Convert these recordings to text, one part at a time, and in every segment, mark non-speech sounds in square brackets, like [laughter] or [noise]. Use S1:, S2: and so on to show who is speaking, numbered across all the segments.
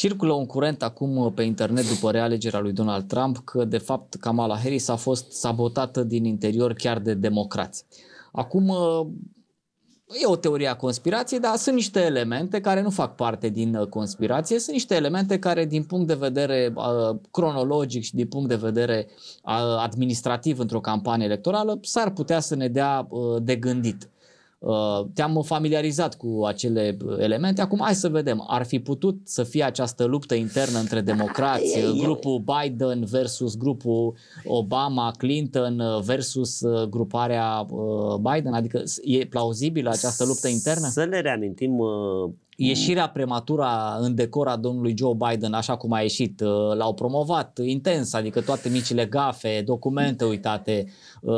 S1: Circulă un curent acum uh, pe internet după realegerea lui Donald Trump că, de fapt, Kamala Harris a fost sabotată din interior chiar de democrați. Acum, uh, e o teorie a conspirației, dar sunt niște elemente care nu fac parte din uh, conspirație, sunt niște elemente care din punct de vedere uh, cronologic și din punct de vedere uh, administrativ într-o campanie electorală s-ar putea să ne dea uh, de gândit. Uh, te-am familiarizat cu acele uh, elemente. Acum hai să vedem. Ar fi putut să fie această luptă internă între democrați, grupul Biden versus grupul Obama, Clinton uh, versus gruparea Biden? Adică e plauzibilă această luptă internă? Să ne reamintim Mm. ieșirea prematura în a domnului Joe Biden, așa cum a ieșit, uh, l-au promovat intens, adică toate micile gafe, documente uitate, uh,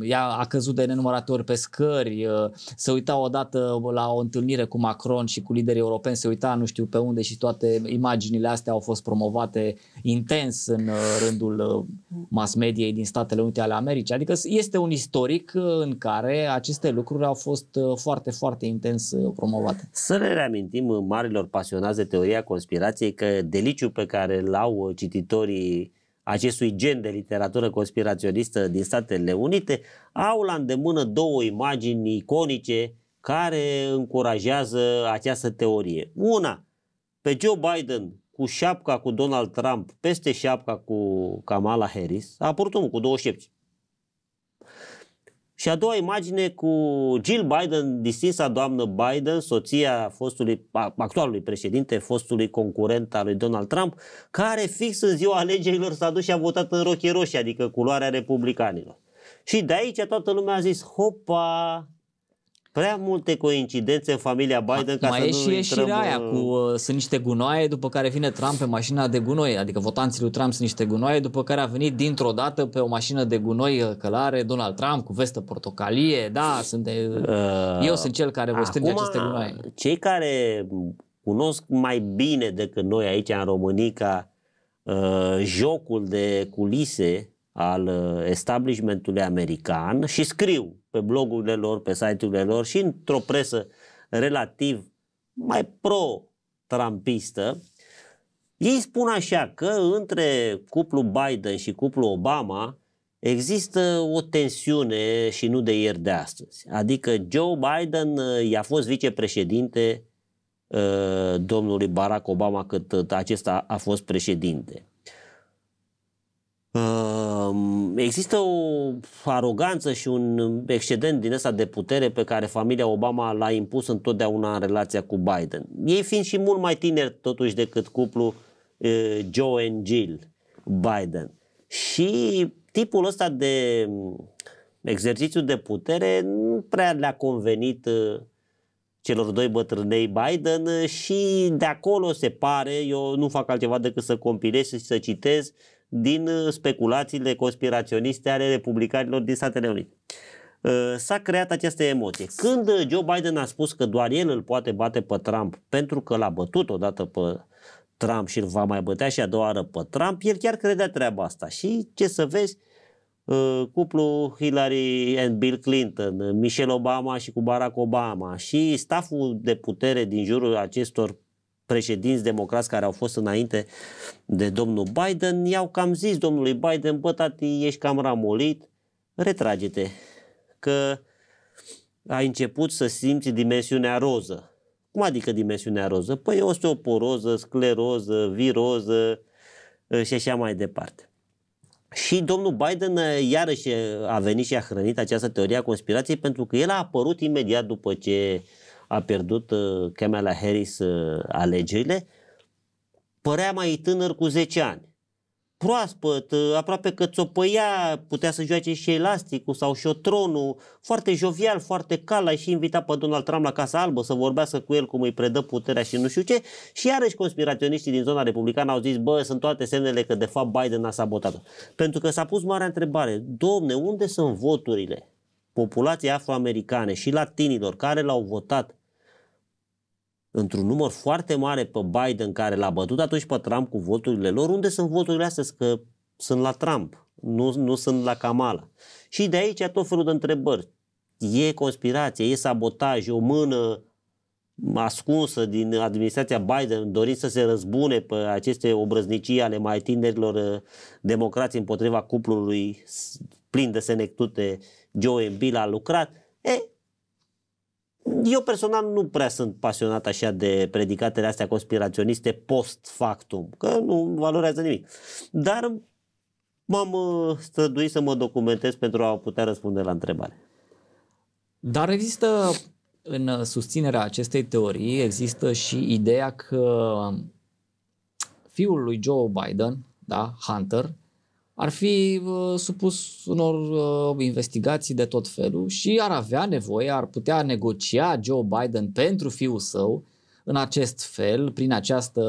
S1: ea a căzut de nenumărate ori pe scări, uh, se uita odată la o întâlnire cu Macron și cu liderii europeni, se uita nu știu pe unde și toate imaginile astea au fost promovate intens în rândul mass mediei din Statele Unite ale Americii. Adică este un istoric în care aceste lucruri au fost foarte, foarte intens promovate. Să le reamintim
S2: amintim marilor pasionați de teoria conspirației că deliciul pe care îl au cititorii acestui gen de literatură conspiraționistă din Statele Unite au la îndemână două imagini iconice care încurajează această teorie. Una, pe Joe Biden cu șapca cu Donald Trump, peste șapca cu Kamala Harris, a apărut unul cu două șepci. Și a doua imagine cu Jill Biden, distinsa doamnă Biden, soția fostului, actualului președinte, fostului concurent al lui Donald Trump, care fix în ziua alegerilor s-a dus și a votat în rochie roșie, adică culoarea republicanilor. Și de aici toată lumea a zis, hopa, prea multe coincidențe în familia Biden ca mai să e nu și ieșirea și aia cu
S1: uh, sunt niște gunoaie, după care vine Trump pe mașina de gunoi, adică votanții lui Trump sunt niște gunoaie, după care a venit dintr-o dată pe o mașină de gunoi uh, călare Donald Trump cu vestă portocalie, da, sunt de, uh, eu sunt cel care vă strânge aceste gunoaie.
S2: Cei care cunosc mai bine decât noi aici în Românica uh, jocul de culise al uh, establishmentului american și scriu pe blogurile lor, pe site-urile lor și într-o presă relativ mai pro-trumpistă, ei spun așa că între cuplul Biden și cuplul Obama există o tensiune și nu de ieri de astăzi. Adică Joe Biden uh, i-a fost vicepreședinte uh, domnului Barack Obama cât uh, acesta a fost președinte. Um, există o aroganță și un excedent din ăsta de putere pe care familia Obama l-a impus întotdeauna în relația cu Biden. Ei fiind și mult mai tineri totuși decât cuplu uh, Joe and Jill Biden. Și tipul ăsta de um, exercițiu de putere nu prea le-a convenit uh, celor doi bătrânei Biden și de acolo se pare, eu nu fac altceva decât să compilez și să citez, din uh, speculațiile conspiraționiste ale republicanilor din Statele Unite. Uh, s-a creat această emoție. Când uh, Joe Biden a spus că doar el îl poate bate pe Trump pentru că l-a bătut odată pe Trump și îl va mai bătea și a doua oară pe Trump, el chiar credea treaba asta. Și ce să vezi, cuplul Hillary and Bill Clinton, Michelle Obama și cu Barack Obama și staful de putere din jurul acestor președinți democrați care au fost înainte de domnul Biden, i-au cam zis domnului Biden, bă, tati, ești cam ramolit, retrage-te, că ai început să simți dimensiunea roză. Cum adică dimensiunea roză? Păi osteoporoză, scleroză, viroză ă, și așa mai departe. Și domnul Biden ă, iarăși a venit și a hrănit această teorie a conspirației pentru că el a apărut imediat după ce uh, a pierdut uh, Kamala Harris uh, alegerile, părea mai tânăr cu 10 ani. Proaspăt, uh, aproape că țopăia, putea să joace și elasticul sau șotronul, foarte jovial, foarte cal, l și invitat pe Donald Trump la Casa Albă să vorbească cu el cum îi predă puterea și nu știu ce. Și iarăși conspiraționiștii din zona republicană au zis, bă, sunt toate semnele că de fapt Biden a sabotat Pentru că s-a pus marea întrebare, domne, unde sunt voturile? populației afroamericane și latinilor care l-au votat într-un număr foarte mare pe Biden, care l-a bătut atunci pe Trump cu voturile lor, unde sunt voturile astea? Că sunt la Trump, nu, nu sunt la Kamala. Și de aici tot felul de întrebări. E conspirație, e sabotaj, e o mână ascunsă din administrația Biden, dorind să se răzbune pe aceste obrăznicii ale mai tinerilor uh, democrații împotriva cuplului plin de senectute Joe and Bill a lucrat. E, eu personal nu prea sunt pasionat așa de predicatele astea conspiraționiste post factum, că nu valorează nimic. Dar m-am uh, străduit să mă documentez pentru a putea răspunde la întrebare.
S1: Dar există în susținerea acestei teorii, există și ideea că um, fiul lui Joe Biden, da, Hunter, ar fi uh, supus unor uh, investigații de tot felul și ar avea nevoie, ar putea negocia Joe Biden pentru fiul său în acest fel, prin această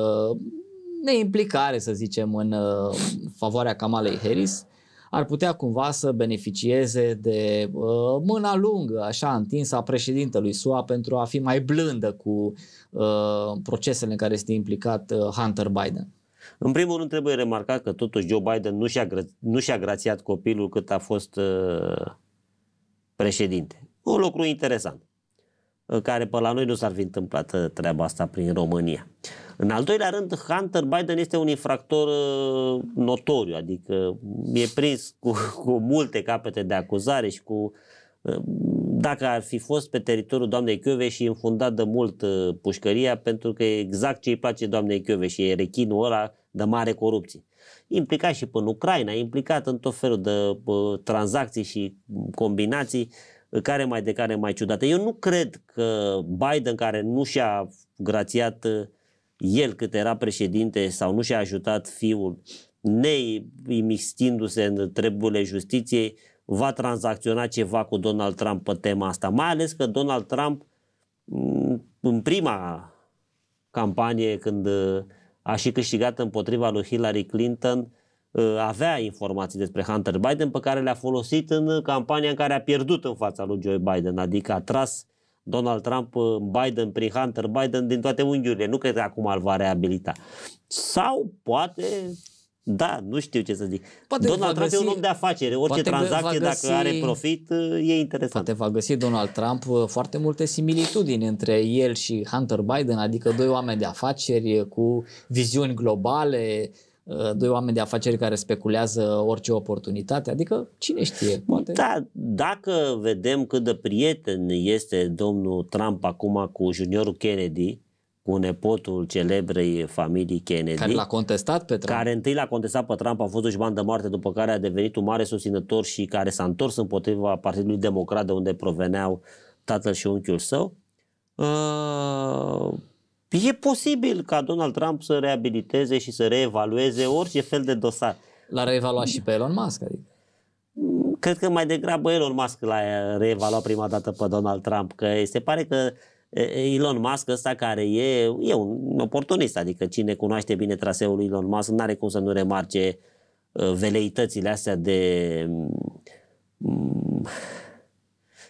S1: neimplicare, să zicem, în uh, favoarea Kamalei Harris, ar putea cumva să beneficieze de uh, mâna lungă, așa întinsă a președintelui SUA pentru a fi mai blândă cu uh, procesele în care este implicat uh, Hunter Biden.
S2: În primul rând trebuie remarcat că totuși Joe Biden nu și-a, nu și-a grațiat copilul cât a fost uh, președinte. Un lucru interesant, uh, care pe la noi nu s-ar fi întâmplat uh, treaba asta prin România. În al doilea rând, Hunter Biden este un infractor uh, notoriu, adică uh, e prins cu, cu multe capete de acuzare și cu uh, dacă ar fi fost pe teritoriul doamnei Chiove și înfundat de mult uh, pușcăria, pentru că exact ce îi place doamnei Chiove și e rechinul ăla de mare corupție. Implicat și până Ucraina, implicat în tot felul de uh, tranzacții și combinații uh, care mai de care mai ciudate. Eu nu cred că Biden, care nu și-a grațiat el cât era președinte sau nu și-a ajutat fiul, neimistindu se în treburile justiției, va tranzacționa ceva cu Donald Trump pe tema asta, mai ales că Donald Trump mm, în prima campanie când uh, a și câștigat împotriva lui Hillary Clinton uh, avea informații despre Hunter Biden pe care le-a folosit în campania în care a pierdut în fața lui Joe Biden, adică a tras Donald Trump uh, Biden prin Hunter Biden din toate unghiurile, nu cred că acum îl va reabilita.
S1: Sau poate da, nu știu ce să zic. Poate Donald Trump găsi, e un om
S2: de afacere. Orice tranzacție, găsi, dacă are profit,
S1: e interesant. Poate va găsi Donald Trump uh, foarte multe similitudini între el și Hunter Biden, adică doi oameni de afaceri uh, cu viziuni globale, uh, doi oameni de afaceri care speculează orice oportunitate, adică cine
S2: știe, poate. Da, dacă vedem cât de prieten este domnul Trump acum cu juniorul Kennedy, cu nepotul celebrei familii Kennedy. Care l-a contestat pe Trump. Care întâi l-a contestat pe Trump, a fost o de moarte, după care a devenit un mare susținător și care s-a întors împotriva Partidului Democrat de unde proveneau tatăl și unchiul său. Uh, e posibil ca Donald Trump să reabiliteze și să reevalueze orice fel de dosar. L-a reevaluat și pe Elon Musk, adică cred că mai degrabă Elon Musk l-a reevaluat prima dată pe Donald Trump, că se pare că Elon Musk ăsta care e, e un oportunist, adică cine cunoaște bine traseul lui Elon Musk nu are cum să nu remarce ă, veleitățile astea de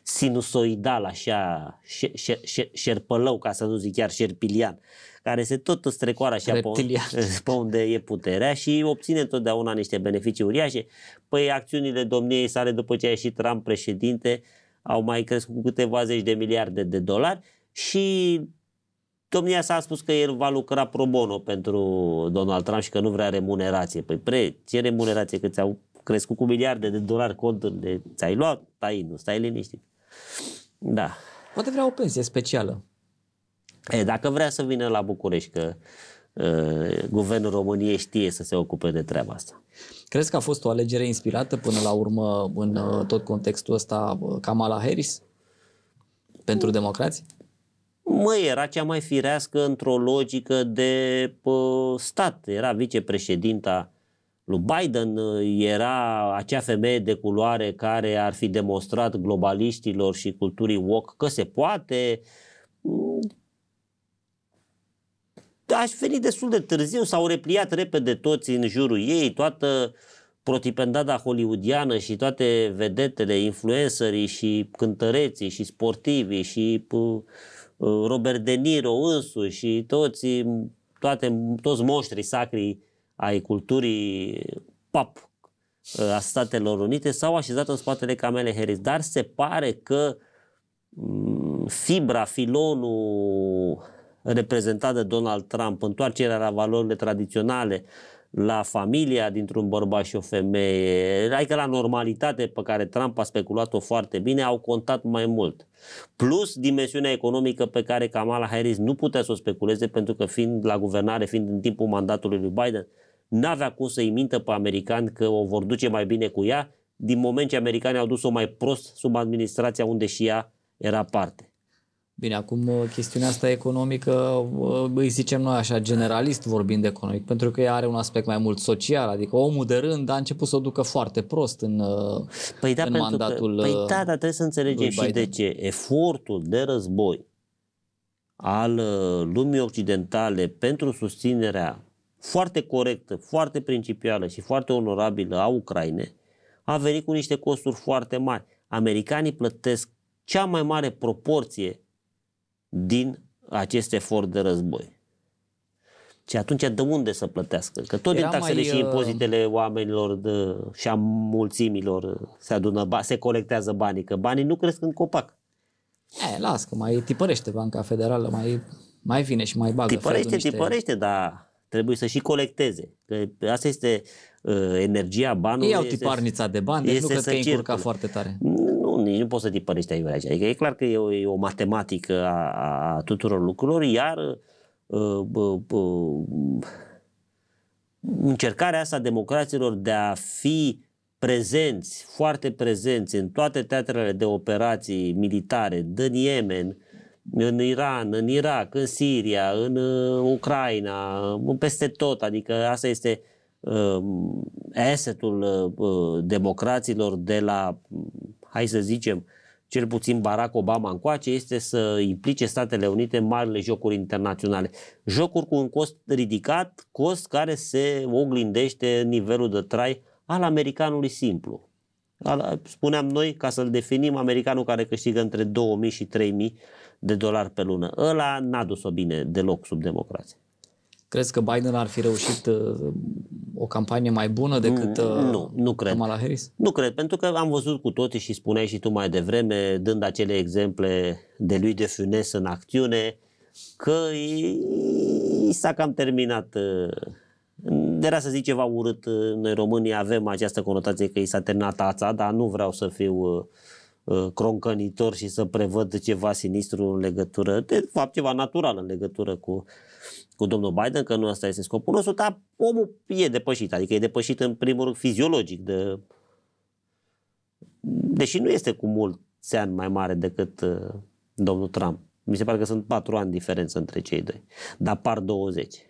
S2: sinusoidal, așa, șerpălău, ca să nu zic chiar șerpilian, care se tot strecoară așa Reptilian. [laughs] pe unde e puterea și obține întotdeauna niște beneficii uriașe. Păi acțiunile domniei sale după ce a ieșit Trump președinte au mai crescut cu câteva zeci de miliarde de dolari și domnia s-a spus că el va lucra pro bono pentru Donald Trump și că nu vrea remunerație. Păi pre, ce remunerație? Că ți-au crescut cu miliarde de dolari conturile, de ți-ai luat, Stai, nu stai liniștit. Da. Poate vrea o pensie specială. E, dacă vrea să vină la București, că
S1: guvernul României știe să se ocupe de treaba asta. Crezi că a fost o alegere inspirată până la urmă în tot contextul ăsta Kamala Harris pentru mm. democrații?
S2: mă, era cea mai firească într-o logică de pă, stat. Era vicepreședinta lui Biden, era acea femeie de culoare care ar fi demonstrat globaliștilor și culturii woke că se poate. Aș veni destul de târziu, s-au repliat repede toți în jurul ei, toată protipendada hollywoodiană și toate vedetele, influencerii și cântăreții și sportivii și Pă, Robert De Niro însuși și toți, toate, toți moștrii sacri ai culturii pop uh, a Statelor Unite s-au așezat în spatele Camele Harris, dar se pare că mm, fibra, filonul reprezentat de Donald Trump, întoarcerea la valorile tradiționale, la familia dintre-un bărbat și o femeie, adică la normalitate pe care Trump a speculat-o foarte bine, au contat mai mult. Plus dimensiunea economică pe care Kamala Harris nu putea să o speculeze pentru că fiind la guvernare, fiind în timpul mandatului lui Biden, n-avea cum să-i mintă pe americani că o vor duce mai bine cu ea, din moment ce americanii au dus-o mai prost sub administrația unde și ea era parte.
S1: Bine, acum uh, chestiunea asta economică, uh, îi zicem noi așa, generalist vorbind economic, pentru că ea are un aspect mai mult social, adică omul de rând a început să o ducă foarte prost în, uh, păi da, în mandatul că, Păi da, dar trebuie să înțelegem și de
S2: ce. Efortul de război al lumii occidentale pentru susținerea foarte corectă, foarte principială și foarte onorabilă a Ucrainei a venit cu niște costuri foarte mari. Americanii plătesc cea mai mare proporție din acest efort de război. Și atunci de unde să
S1: plătească? Că tot Era din taxele mai, și uh, impozitele
S2: oamenilor de, și a mulțimilor se adună, se colectează banii, că banii nu cresc în copac.
S1: E, las, că mai tipărește Banca Federală, mai, mai vine și mai bagă. Tipărește, niște... tipărește,
S2: dar trebuie să și colecteze. Că asta este uh, energia banului. Ei au tiparnița de bani, deci nu cred că circule.
S1: foarte tare
S2: nici nu poți să tipărești aiurea aici. Adică e clar că e o, e o matematică a, a tuturor lucrurilor, iar uh, uh, uh, încercarea asta a democraților de a fi prezenți, foarte prezenți în toate teatrele de operații militare, din Yemen, în Iran, în Irak, în Siria, în uh, Ucraina, peste tot, adică asta este uh, asset uh, democraților de la hai să zicem, cel puțin Barack Obama încoace, este să implice Statele Unite în marile jocuri internaționale. Jocuri cu un cost ridicat, cost care se oglindește în nivelul de trai al americanului simplu. Spuneam noi, ca să-l definim, americanul care câștigă între 2000 și 3000 de dolari pe lună. Ăla n-a dus-o bine deloc sub democrație.
S1: Crezi că Biden ar fi reușit uh, o campanie mai bună decât mm, uh, nu, nu cred. Kamala Harris? Nu cred, pentru
S2: că am văzut cu toții și spuneai și tu mai devreme, dând acele exemple de lui de Funes în acțiune, că i s-a cam terminat uh, era să zic ceva urât, uh, noi românii avem această conotație că i s-a terminat ața, dar nu vreau să fiu Uh, croncănitor și să prevăd ceva sinistru în legătură, de fapt ceva natural în legătură cu, cu domnul Biden, că nu asta este scopul nostru, dar omul e depășit, adică e depășit în primul rând fiziologic de... Deși nu este cu mulți ani mai mare decât uh, domnul Trump. Mi se pare că sunt patru ani diferență între cei doi, dar par 20.